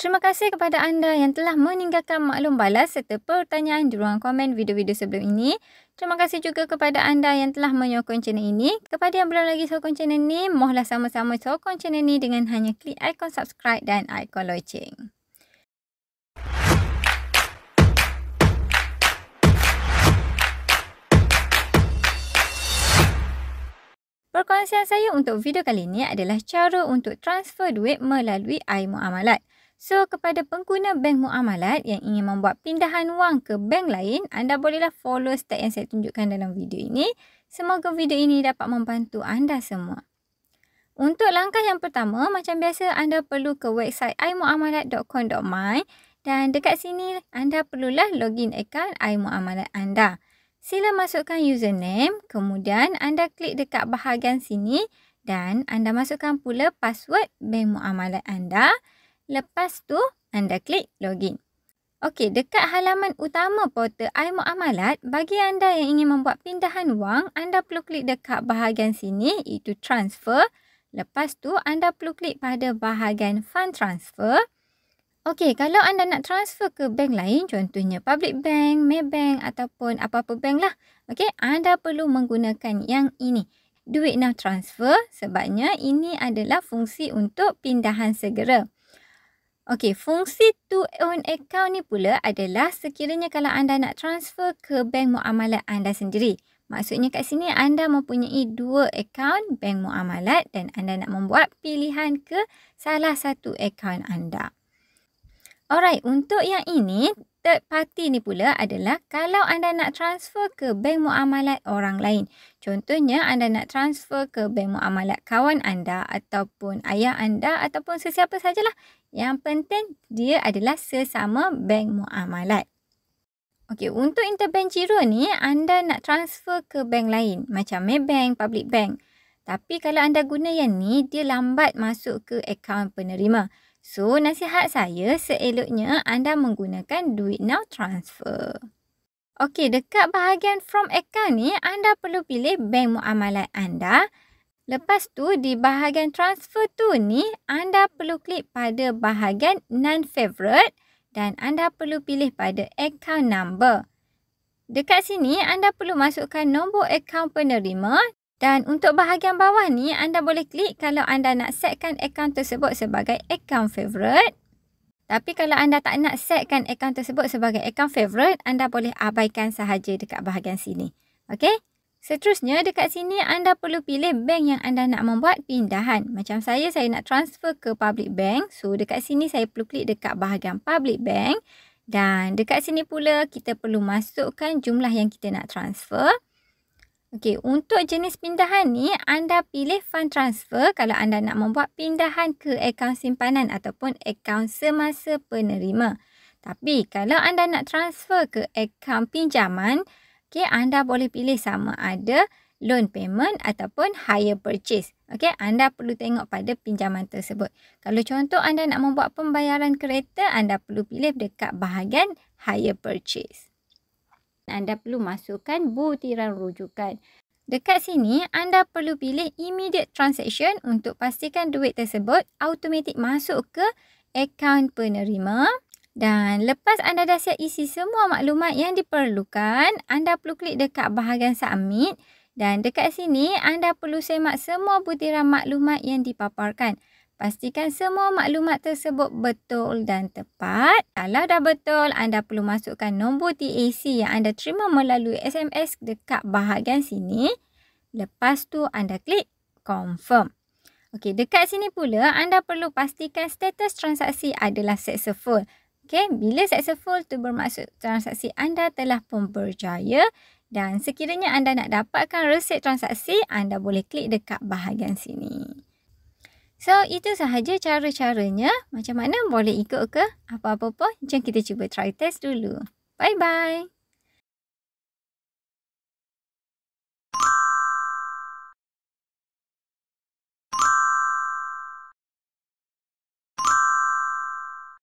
Terima kasih kepada anda yang telah meninggalkan maklum balas serta pertanyaan di ruang komen video-video sebelum ini. Terima kasih juga kepada anda yang telah menyokong channel ini. Kepada yang belum lagi sokong channel ini, mohonlah sama-sama sokong channel ini dengan hanya klik ikon subscribe dan ikon loceng. Perkongsian saya untuk video kali ini adalah cara untuk transfer duit melalui iMuamalat. So kepada pengguna bank muamalat yang ingin membuat pindahan wang ke bank lain, anda bolehlah follow step yang saya tunjukkan dalam video ini. Semoga video ini dapat membantu anda semua. Untuk langkah yang pertama, macam biasa anda perlu ke website imuamalat.com.my dan dekat sini anda perlulah login akaun imuamalat anda. Sila masukkan username, kemudian anda klik dekat bahagian sini dan anda masukkan pula password bank muamalat anda. Lepas tu, anda klik login. Okey, dekat halaman utama portal iMu Amalat, bagi anda yang ingin membuat pindahan wang, anda perlu klik dekat bahagian sini iaitu transfer. Lepas tu, anda perlu klik pada bahagian fund transfer. Okey, kalau anda nak transfer ke bank lain, contohnya public bank, Maybank ataupun apa-apa bank lah. Okey, anda perlu menggunakan yang ini. Duit nak transfer sebabnya ini adalah fungsi untuk pindahan segera. Okey, fungsi to own account ni pula adalah sekiranya kalau anda nak transfer ke bank muamalat anda sendiri. Maksudnya kat sini anda mempunyai dua account bank muamalat dan anda nak membuat pilihan ke salah satu account anda. Alright, untuk yang ini third party ni pula adalah kalau anda nak transfer ke bank muamalat orang lain. Contohnya anda nak transfer ke bank muamalat kawan anda ataupun ayah anda ataupun sesiapa sajalah. Yang penting dia adalah sesama bank muamalat. Okey, untuk interbank giro ni anda nak transfer ke bank lain macam Maybank, Public Bank. Tapi kalau anda guna yang ni, dia lambat masuk ke akaun penerima. So, nasihat saya seeloknya anda menggunakan duit now transfer. Okey, dekat bahagian from account ni, anda perlu pilih bank muamalat anda. Lepas tu, di bahagian transfer tu ni, anda perlu klik pada bahagian non-favorite dan anda perlu pilih pada account number. Dekat sini, anda perlu masukkan nombor account penerima dan untuk bahagian bawah ni, anda boleh klik kalau anda nak setkan akaun tersebut sebagai akaun favorite. Tapi kalau anda tak nak setkan akaun tersebut sebagai akaun favorite, anda boleh abaikan sahaja dekat bahagian sini. Okey? Seterusnya, dekat sini anda perlu pilih bank yang anda nak membuat pindahan. Macam saya, saya nak transfer ke public bank. So, dekat sini saya perlu klik dekat bahagian public bank. Dan dekat sini pula kita perlu masukkan jumlah yang kita nak transfer. Okey, untuk jenis pindahan ni anda pilih fund transfer kalau anda nak membuat pindahan ke akaun simpanan ataupun akaun semasa penerima. Tapi kalau anda nak transfer ke akaun pinjaman, okey anda boleh pilih sama ada loan payment ataupun hire purchase. Okey, anda perlu tengok pada pinjaman tersebut. Kalau contoh anda nak membuat pembayaran kereta, anda perlu pilih dekat bahagian hire purchase anda perlu masukkan butiran rujukan. Dekat sini, anda perlu pilih immediate transaction untuk pastikan duit tersebut automatik masuk ke akaun penerima. Dan lepas anda dah siap isi semua maklumat yang diperlukan, anda perlu klik dekat bahagian submit. Dan dekat sini, anda perlu semak semua butiran maklumat yang dipaparkan. Pastikan semua maklumat tersebut betul dan tepat. Kalau dah betul, anda perlu masukkan nombor TAC yang anda terima melalui SMS dekat bahagian sini. Lepas tu anda klik confirm. Okey, dekat sini pula anda perlu pastikan status transaksi adalah successful. Okey, bila successful tu bermaksud transaksi anda telah pun berjaya dan sekiranya anda nak dapatkan resit transaksi, anda boleh klik dekat bahagian sini. So itu sahaja cara-caranya. Macam mana boleh ikut ke apa-apa pun. Jom kita cuba try test dulu. Bye bye.